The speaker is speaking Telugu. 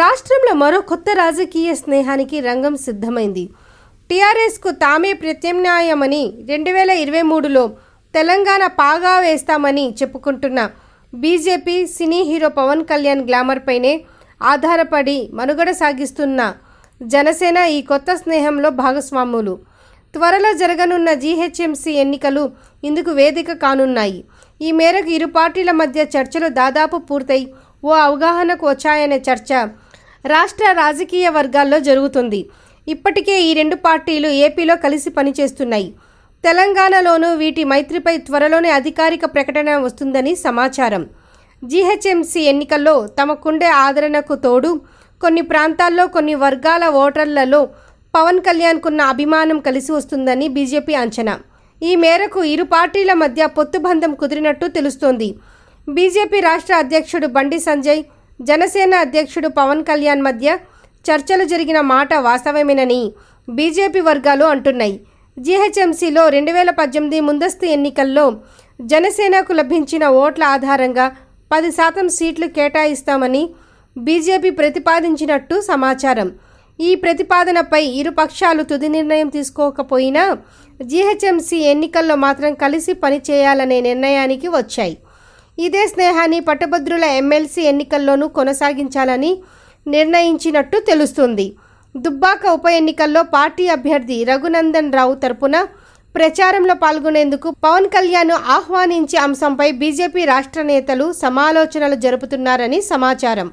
రాష్ట్రంలో మరో కొత్త రాజకీయ స్నేహానికి రంగం సిద్ధమైంది టీఆర్ఎస్కు తామే ప్రత్యామ్నాయమని రెండు వేల ఇరవై మూడులో తెలంగాణ పాగా వేస్తామని చెప్పుకుంటున్న BJP cine hero Pawan Kalyan గ్లామర్పైనే ఆధారపడి మనుగడ సాగిస్తున్న జనసేన ఈ కొత్త స్నేహంలో భాగస్వాములు త్వరలో జరగనున్న జీహెచ్ఎంసీ ఎన్నికలు ఇందుకు వేదిక కానున్నాయి ఈ మేరకు ఇరు పార్టీల మధ్య చర్చలు దాదాపు పూర్తయి ఓ అవగాహనకు వచ్చాయనే చర్చ రాష్ట్ర రాజకీయ వర్గాల్లో జరుగుతుంది ఇప్పటికే ఈ రెండు పార్టీలు ఏపీలో కలిసి పనిచేస్తున్నాయి తెలంగాణలోనూ వీటి మైత్రిపై త్వరలోనే అధికారిక ప్రకటన వస్తుందని సమాచారం జీహెచ్ఎంసీ ఎన్నికల్లో తమకుండే ఆదరణకు తోడు కొన్ని ప్రాంతాల్లో కొన్ని వర్గాల ఓటర్లలో పవన్ కళ్యాణ్కున్న అభిమానం కలిసి వస్తుందని బీజేపీ అంచనా ఈ మేరకు ఇరు పార్టీల మధ్య పొత్తుబంధం కుదిరినట్టు తెలుస్తోంది బీజేపీ రాష్ట్ర అధ్యక్షుడు బండి సంజయ్ జనసేన అధ్యక్షుడు పవన్ కళ్యాణ్ మధ్య చర్చలు జరిగిన మాట వాస్తవమేనని బీజేపీ వర్గాలు అంటున్నాయి జీహెచ్ఎంసీలో రెండు వేల పద్దెనిమిది ముందస్తు ఎన్నికల్లో జనసేనకు లభించిన ఓట్ల ఆధారంగా పది శాతం సీట్లు కేటాయిస్తామని బీజేపీ ప్రతిపాదించినట్టు సమాచారం ఈ ప్రతిపాదనపై ఇరు పక్షాలు తుది నిర్ణయం తీసుకోకపోయినా జీహెచ్ఎంసీ ఎన్నికల్లో మాత్రం కలిసి పనిచేయాలనే నిర్ణయానికి వచ్చాయి ఇదే స్నేహాన్ని పట్టభద్రుల ఎమ్మెల్సీ ఎన్నికల్లోనూ కొనసాగించాలని నిర్ణయించినట్టు తెలుస్తుంది దుబ్బాక ఉప ఎన్నికల్లో పార్టీ అభ్యర్థి రఘునందన్ రావు తరపున ప్రచారంలో పాల్గొనేందుకు పవన్ కళ్యాణ్ ఆహ్వానించే అంశంపై బీజేపీ రాష్ట్ర నేతలు సమాలోచనలు జరుపుతున్నారని సమాచారం